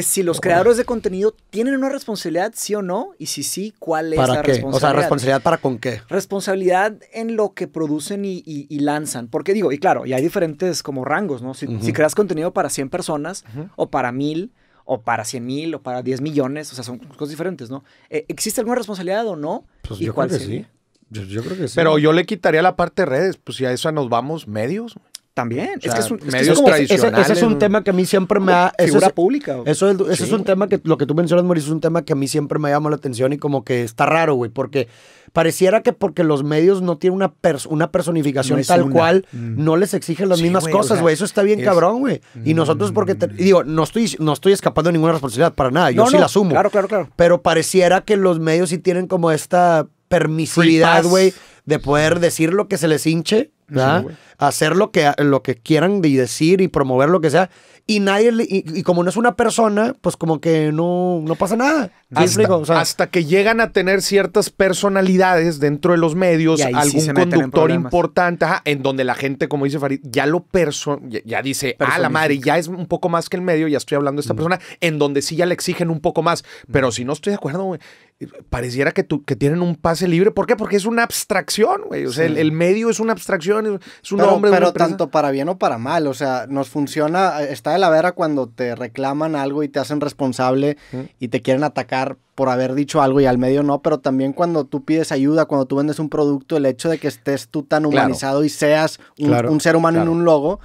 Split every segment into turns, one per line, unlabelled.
si los creadores de contenido tienen una responsabilidad, sí o no, y si sí, ¿cuál es ¿Para la qué? responsabilidad? O sea, responsabilidad para con qué? Responsabilidad en lo que producen y, lanzan. Porque digo, y claro, y hay diferentes como rangos, ¿no? Si, creas contenido para 100 personas o para 1000 o para 100 mil o para 10 millones, o sea, son cosas diferentes, ¿no? Eh, ¿Existe alguna responsabilidad o no? Pues yo creo que sí.
Pero yo le quitaría la parte de redes, pues si a eso nos vamos, medios.
También. es es un, medios tradicionales, ese, es un tema que a mí siempre me
ha. Figura es, pública. Güey. Eso, es, un tema que, lo que tú mencionas, Mauricio, es un tema que a mí siempre me llama la atención y como que está raro, güey, porque pareciera que porque los medios no tienen una, una personificación tal cual, mm. no les exigen las mismas cosas, güey. eso está bien cabrón, güey. Y mm. nosotros, porque. digo, no estoy, no estoy escapando de ninguna responsabilidad para nada. Yo sí la asumo. Claro, claro, claro. Pero pareciera que los medios sí tienen como esta permisividad, güey, de poder decir lo que se les hinche hacer lo que, lo que quieran y decir y promover lo que sea. Y nadie, y, como no es una persona, pues como que no, no pasa nada. Hasta, que llegan a tener ciertas
personalidades dentro de los medios, algún conductor importante, en donde la gente, como dice Farid, ya lo person ya, dice, ah, la madre, ya es un poco más que el medio, ya estoy hablando de esta mm. persona, en donde sí ya le exigen un poco más. Pero si no estoy de acuerdo, güey pareciera que, que tienen un pase
libre. ¿Por qué? Porque es una abstracción, güey. O sea, el, medio es una abstracción, es un hombre nombre. Pero tanto para bien o para mal. O sea, nos funciona, está de la vera cuando te reclaman algo y te hacen responsable y te quieren atacar por haber dicho algo y al medio no, pero también cuando tú pides ayuda, cuando tú vendes un producto, el hecho de que estés tú tan humanizado y seas un, ser humano en un logo,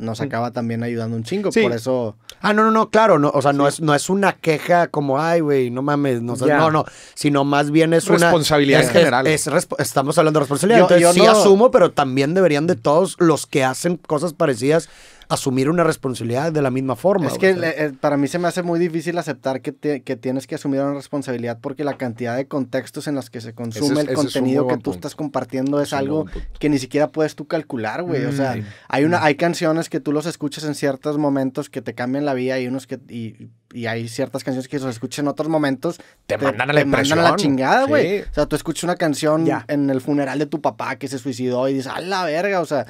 nos acaba también ayudando un chingo. Por eso.
Ah, no, no, no, claro. No, o sea, no, es, no es una queja como, ay, güey, no mames. No, no, Sino más bien es una. Responsabilidad general. estamos hablando de responsabilidad. Yo, sí asumo, pero también deberían de todos los que hacen cosas parecidas asumir una responsabilidad de la misma forma. Es que eh,
para mí se me hace muy difícil aceptar que, tienes que asumir una responsabilidad porque la cantidad de contextos en los que se consume el contenido que tú estás compartiendo es, algo que ni siquiera puedes tú calcular, güey. o sea, mm, hay, una, mm. hay canciones que tú los escuchas en ciertos momentos que te cambian la vida y unos que... Y, hay ciertas canciones que se escuchas en otros momentos. Te, mandan a la chingada, güey. O sea, tú escuchas una canción en el funeral de tu papá que se suicidó y dices, a la verga, o sea,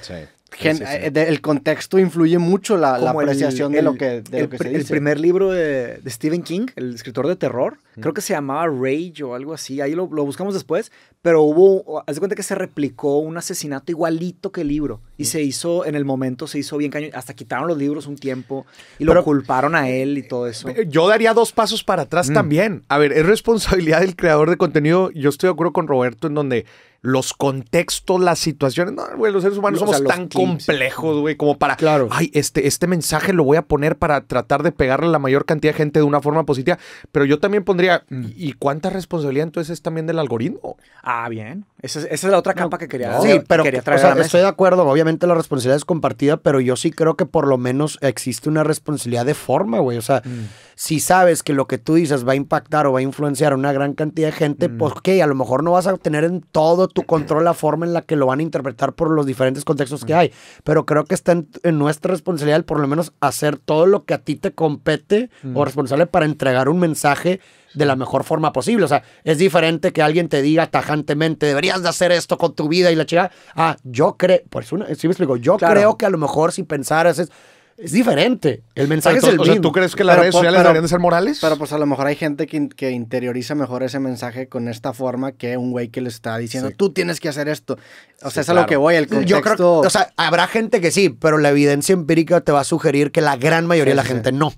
eh, el contexto influye mucho la, apreciación de lo que, el, se dice. El primer
libro de, Stephen King, el escritor de terror, creo que se llamaba Rage o algo así, ahí lo, buscamos después, pero hubo, haz de cuenta que se replicó un asesinato igualito que el libro y se hizo, en el momento se hizo bien caño. hasta quitaron los libros un tiempo y lo culparon a él y todo eso. Eh,
yo daría dos pasos para atrás mm. también. A ver, es responsabilidad del creador de contenido, yo estoy de acuerdo con Roberto en donde los contextos, las situaciones. No, güey, los seres humanos somos tan complejos, güey, como para. Claro. Ay, este, este mensaje lo voy a poner para tratar de pegarle a la mayor cantidad de gente de una forma positiva. Pero yo también pondría. Mm. ¿Y cuánta responsabilidad entonces es también del algoritmo?
Ah, bien. Esa es, la otra capa que quería traer. Sí, pero. o sea, estoy
de acuerdo. Obviamente la responsabilidad es compartida, pero yo sí creo que por lo menos existe una responsabilidad de forma, güey. O sea, mm. si sabes que lo que tú dices va a impactar o va a influenciar a una gran cantidad de gente, mm. pues, ok, a lo mejor no vas a tener en todo tu control la forma en la que lo van a interpretar por los diferentes contextos que hay. Pero creo que está en, nuestra responsabilidad, por lo menos, hacer todo lo que a ti te compete o responsable para entregar un mensaje de la mejor forma posible. O sea, es diferente que alguien te diga tajantemente, deberías de hacer esto con tu vida y la chica. Ah, yo creo, pues una, sí me explico, yo creo que a lo mejor si
pensaras es
es diferente. El mensaje es el mismo. ¿Tú crees que las redes pues, sociales deberían ser
morales? Pero pues a lo mejor hay gente que, interioriza mejor ese mensaje con esta forma que un güey que le está diciendo, tú tienes que hacer esto. O sea, es a lo que voy, el contexto... Yo creo, o sea, habrá gente que
sí, pero la evidencia empírica te va a sugerir que la gran mayoría de la gente no.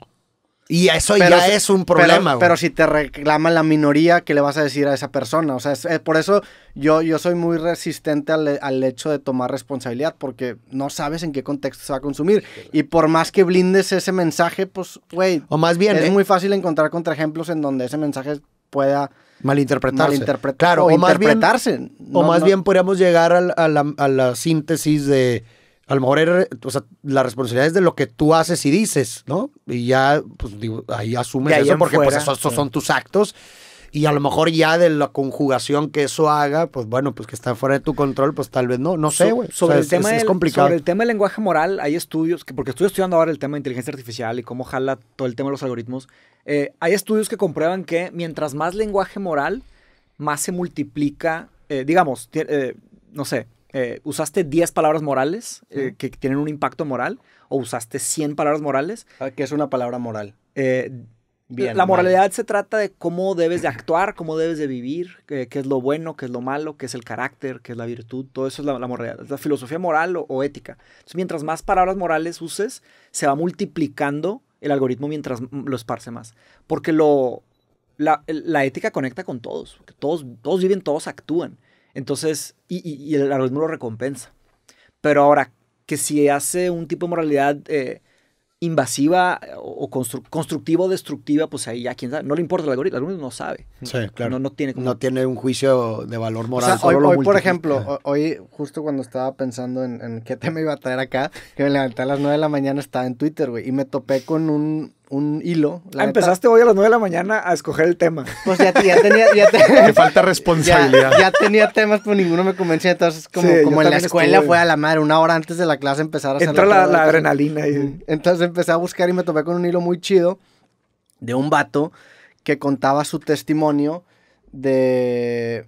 Y eso ya es un problema. Pero, pero, si
te reclama la minoría, ¿qué le vas a decir a esa persona? O sea, eh, por eso yo, yo soy muy resistente al, hecho de tomar responsabilidad, porque no sabes en qué contexto se va a consumir. Y por más que blindes ese mensaje, pues, güey. O más bien. Es eh, muy fácil encontrar ejemplos en donde ese mensaje pueda.
Malinterpretarse. malinterpretarse claro, o, interpretarse. o más bien podríamos llegar a la síntesis de a lo mejor la responsabilidad es de lo que tú haces y dices, ¿no? Y ya, pues digo, ahí asumes eso porque pues esos, son tus actos. Y a lo mejor ya de la conjugación que eso haga, pues bueno, pues que está fuera de tu control, pues tal vez no, no sé, güey. sobre, es, complicado sobre, el
tema del lenguaje moral, hay estudios, que, porque estoy estudiando ahora el tema de inteligencia artificial y cómo jala todo el tema de los algoritmos, eh, hay estudios que comprueban que mientras más lenguaje moral, más se multiplica, eh, digamos, eh, no sé, eh, ¿usaste 10 palabras morales eh, que tienen un impacto moral? ¿O usaste 100 palabras morales? Ah, ¿Qué es una palabra moral? Eh,
Bien, la moralidad
se trata de cómo debes de actuar, cómo debes de vivir, qué, es lo bueno, qué es lo malo, qué es el carácter, qué es la virtud, todo eso es la, moralidad, es la filosofía moral o, ética. Entonces, mientras más palabras morales uses, se va multiplicando el algoritmo mientras lo esparce más. Porque la, ética conecta con todos, todos, todos viven, todos actúan. Entonces, y, el algoritmo lo recompensa. Pero ahora, que si hace un tipo de moralidad eh, invasiva eh, o constructiva o destructiva, pues ahí ya quién sabe. No le importa el algoritmo, el algoritmo
no sabe.
claro. No, tiene no tiene un juicio de valor moral. hoy, por ejemplo,
hoy justo cuando estaba pensando en, en, qué tema iba a traer acá, que me levanté a las 9 de la mañana, estaba en Twitter, güey, y me topé con un un hilo. La ah, empezaste hoy a las 9 de la mañana a escoger el tema. Pues ya, ya tenía... Ya falta responsabilidad. Ya, tenía temas, pero ninguno me convencía. Entonces, como, en la escuela fue a la madre, una hora antes de la clase empezar a hacer... Entra la, adrenalina. Y... Entonces empecé a buscar y me topé con un hilo muy chido de un vato que contaba su testimonio de...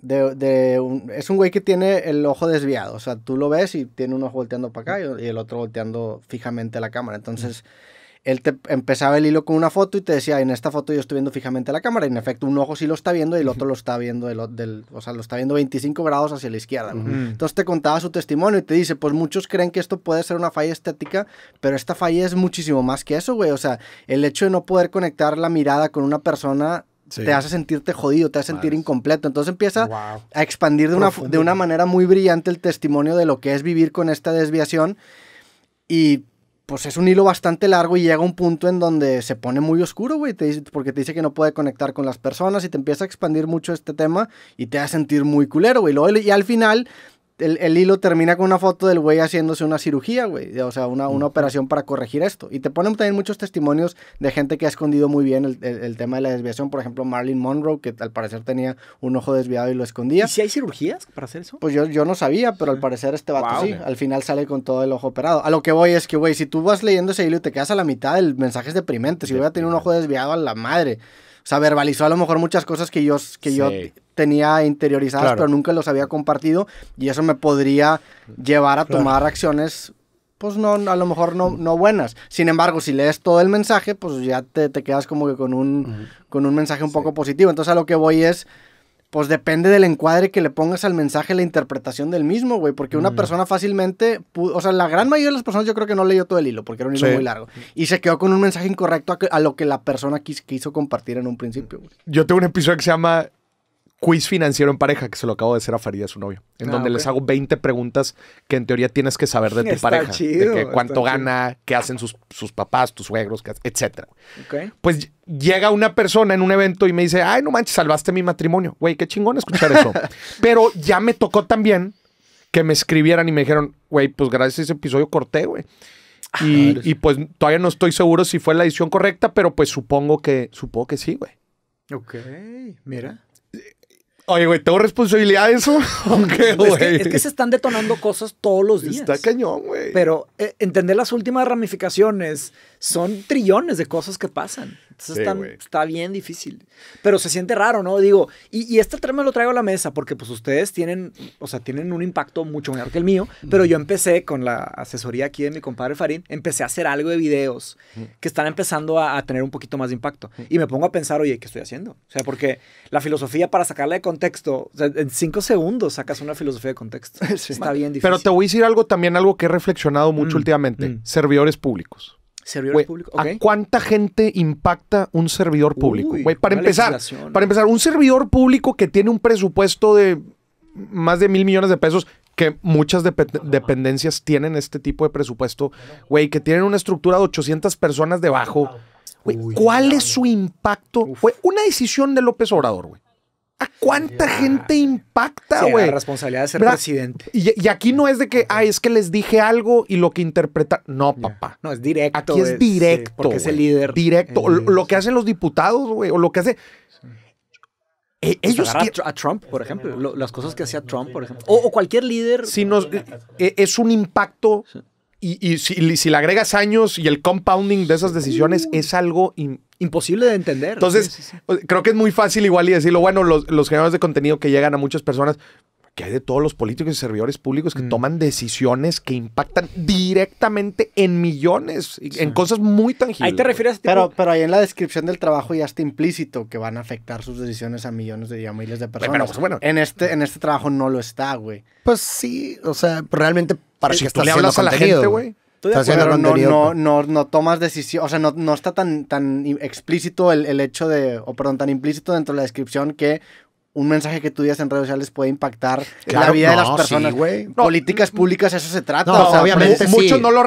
de, de un, es un güey que tiene el ojo desviado, o sea, tú lo ves y tiene un ojo volteando para acá y, el otro volteando fijamente a la cámara. Entonces, él te empezaba el hilo con una foto y te decía, en esta foto yo estoy viendo fijamente la cámara. Y en efecto, un ojo sí lo está viendo y el otro lo está viendo, del, o sea, lo está viendo 25 grados hacia la izquierda. Entonces te contaba su testimonio y te dice, pues muchos creen que esto puede ser una falla estética, pero esta falla es muchísimo más que eso, güey. O sea, el hecho de no poder conectar la mirada con una persona te hace sentirte jodido, te hace sentir incompleto. Entonces empieza a expandir de una, de una manera muy brillante el testimonio de lo que es vivir con esta desviación. Y pues es un hilo bastante largo y llega un punto en donde se pone muy oscuro, güey, porque te dice que no puede conectar con las personas y te empieza a expandir mucho este tema y te hace sentir muy culero, güey. Y al final el, hilo termina con una foto del güey haciéndose una cirugía, güey. O sea, una, una, operación para corregir esto. Y te ponen también muchos testimonios de gente que ha escondido muy bien el, tema de la desviación. Por ejemplo, Marilyn Monroe, que al parecer tenía un ojo desviado y lo escondía. ¿Y si hay cirugías para hacer eso? Pues yo, yo no sabía, pero al parecer este vato sí. Al final sale con todo el ojo operado. A lo que voy es que, güey, si tú vas leyendo ese hilo y te quedas a la mitad, el mensaje es deprimente. Si a tener un ojo desviado, a la madre. O sea, verbalizó a lo mejor muchas cosas que yo, que yo tenía interiorizadas, pero nunca los había compartido y eso me podría llevar a tomar acciones pues no, a lo mejor no, no buenas. Sin embargo, si lees todo el mensaje, pues ya te, quedas como que con un, con un mensaje un poco positivo. Entonces a lo que voy es, pues depende del encuadre que le pongas al mensaje, la interpretación del mismo, güey. Porque una mm. persona fácilmente, o sea, la gran mayoría de las personas yo creo que no leyó todo el hilo, porque era un hilo muy largo. Y se quedó con un mensaje incorrecto a, lo que la persona quiso compartir en un principio, güey.
Yo tengo un episodio que se llama quiz financiero en pareja que se lo acabo de hacer a Farida, su novio, en ah, donde les hago 20 preguntas que en teoría tienes que saber de tu pareja, de cuánto gana, qué hacen sus, papás, tus suegros, etcétera. Pues llega una persona en un evento y me dice, "Ay, no manches, salvaste mi matrimonio." Güey, qué chingón escuchar eso. Pero ya me tocó también que me escribieran y me dijeron, "Güey, pues gracias a ese episodio corté, güey." Ah, y, pues todavía no estoy seguro si fue la edición correcta, pero pues supongo que supongo que sí, güey.
Ok, mira. Oye, güey,
¿tengo responsabilidad
de eso? Aunque Es, que, se están detonando cosas todos los días. Está cañón, güey. Pero eh, entender las últimas ramificaciones son trillones de cosas que pasan. Entonces está bien difícil. Pero se siente raro, ¿no? Digo, y, y este tema lo traigo a la mesa porque pues ustedes tienen, o sea, tienen un impacto mucho mayor que el mío, pero yo empecé con la asesoría aquí de mi compadre Farín, empecé a hacer algo de videos que están empezando a, tener un poquito más de impacto. Y me pongo a pensar, oye, ¿qué estoy haciendo? O sea, porque la filosofía para sacarla de contexto, en cinco segundos sacas una filosofía de contexto. Está bien difícil. Pero te
voy a decir algo también, algo que he reflexionado mucho mm, últimamente. Mm. Servidores públicos.
Servidor público.
¿A cuánta gente impacta un servidor público? para empezar, para empezar, un servidor público que tiene un presupuesto de más de mil millones de pesos, que muchas dependencias tienen este tipo de presupuesto, güey, que tienen una estructura de 800 personas debajo. ¿Cuál es su impacto? Fue una decisión de López Obrador, güey. ¿A cuánta gente impacta, güey? La responsabilidad
de ser presidente.
Y, aquí no es de que, ay, es que les dije algo y lo que interpreta. No, papá. No, es directo. Aquí es, directo. porque es el líder. Directo. lo, que hacen
los diputados, güey, o lo que hace. E, pues ellos a, Trump, por este, ejemplo, las cosas que hacía Trump, por ejemplo, o, cualquier líder. Si e, es un impacto
y, si, le agregas años y el compounding de esas decisiones uh. es algo imposible
de entender. Entonces,
creo que es muy fácil igual y decirlo, bueno, los, generadores de contenido que llegan a muchas personas, que hay de todos los políticos y servidores públicos que mm. toman decisiones que impactan
directamente en
millones, en cosas muy tangibles. Ahí te refieres. Pero,
pero ahí en la descripción del trabajo ya está implícito que van a afectar sus decisiones a millones de, a miles de pues, personas. Pero, bueno. En este, en este trabajo no lo está, güey. Pues sí, o sea, realmente para si que estás le hablas a la gente, güey. Pero no, no, no, tomas decisión, o sea, no, no está tan, tan explícito el, el, hecho de, o perdón, tan implícito dentro de la descripción que un mensaje que tú digas en redes sociales puede impactar la vida de las personas. Políticas públicas, eso se trata. Pues, muchos no,
lo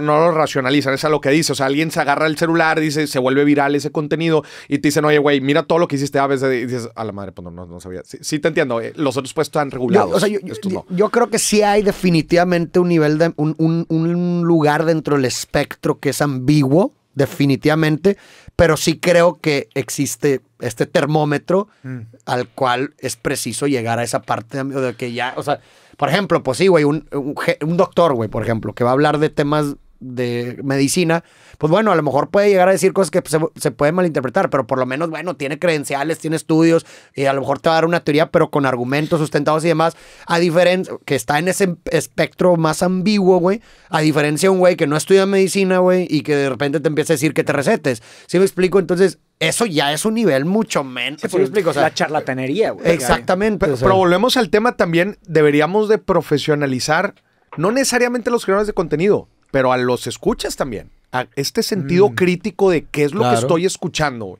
no, lo racionalizan, es a lo que dice. O sea, alguien se agarra el celular, dice, se vuelve viral ese contenido y te dicen, oye, güey, mira todo lo que hiciste a veces. Y dices, a la madre, pues no, sabía. Sí, te entiendo. Eh, los otros pues están regulados. Yo,
yo, creo que sí hay definitivamente un nivel de. Un, un lugar dentro del espectro que es ambiguo definitivamente, pero sí creo que existe este termómetro mm. al cual es preciso llegar a esa parte de que ya, o sea, por ejemplo, pues sí, güey, un, un doctor, güey, por ejemplo, que va a hablar de temas de medicina, pues bueno, a lo mejor puede llegar a decir cosas que se, pueden malinterpretar, pero por lo menos, bueno, tiene credenciales, tiene estudios, y a lo mejor te va a dar una teoría, pero con argumentos sustentados y demás, a diferencia, que está en ese espectro más ambiguo, güey, a diferencia de un güey que no estudia medicina, güey, y que de repente te empieza a decir que te recetes. ¿Sí me explico? Entonces, eso ya es un nivel mucho menos. Sí, pues, o la charlatanería, güey. Exactamente. Pero, pero,
volvemos al tema también, deberíamos de profesionalizar, no necesariamente los creadores de contenido, pero a los escuchas también. A este sentido mm. crítico de qué es lo que estoy escuchando,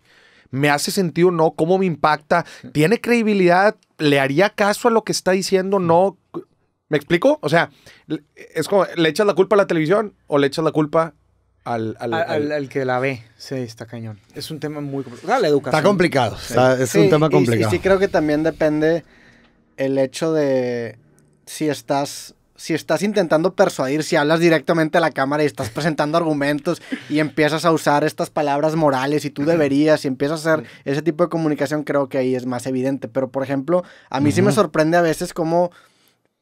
¿Me hace sentido o no? ¿Cómo me impacta? ¿Tiene credibilidad? ¿Le haría caso a lo que está diciendo? ¿No? ¿Me explico? O sea, es como, ¿le echas la culpa a la televisión o le echas la culpa al, al,
que la ve. Sí, está cañón. Es un tema muy complicado. Ah, la educación. Está complicado. es un tema complicado. sí creo que también depende el hecho de si estás si estás intentando persuadir, si hablas directamente a la cámara y estás presentando argumentos y empiezas a usar estas palabras morales y tú deberías y empiezas a hacer ese tipo de comunicación, creo que ahí es más evidente. Pero, por ejemplo, a mí sí me sorprende a veces cómo,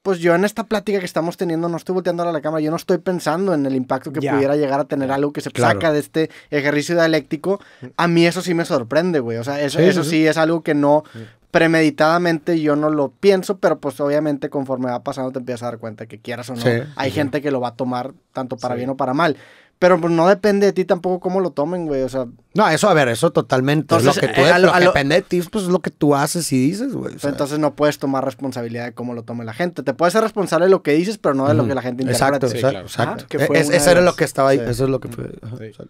pues yo en esta plática que estamos teniendo no estoy volteando a la cámara, yo no estoy pensando en el impacto que pudiera llegar a tener algo que se saca de este ejercicio dialéctico. A mí eso sí me sorprende, güey. O sea, eso sí es algo que no premeditadamente yo no lo pienso, pero pues obviamente conforme va pasando te empiezas a dar cuenta que quieras o no, hay gente que lo va a tomar tanto para bien o para mal. Pero pues, no depende de ti tampoco cómo lo tomen, güey. O sea.
No, eso, a ver, eso totalmente. es lo que tú eh, depende de ti, pues es lo que tú haces y dices, güey.
Entonces no puedes tomar responsabilidad de cómo lo tome la gente. Te puedes ser responsable de lo que dices, pero no de lo que la gente interpreta. Exacto, exacto. exacto. E eso era lo que estaba ahí. Eso es
lo que fue.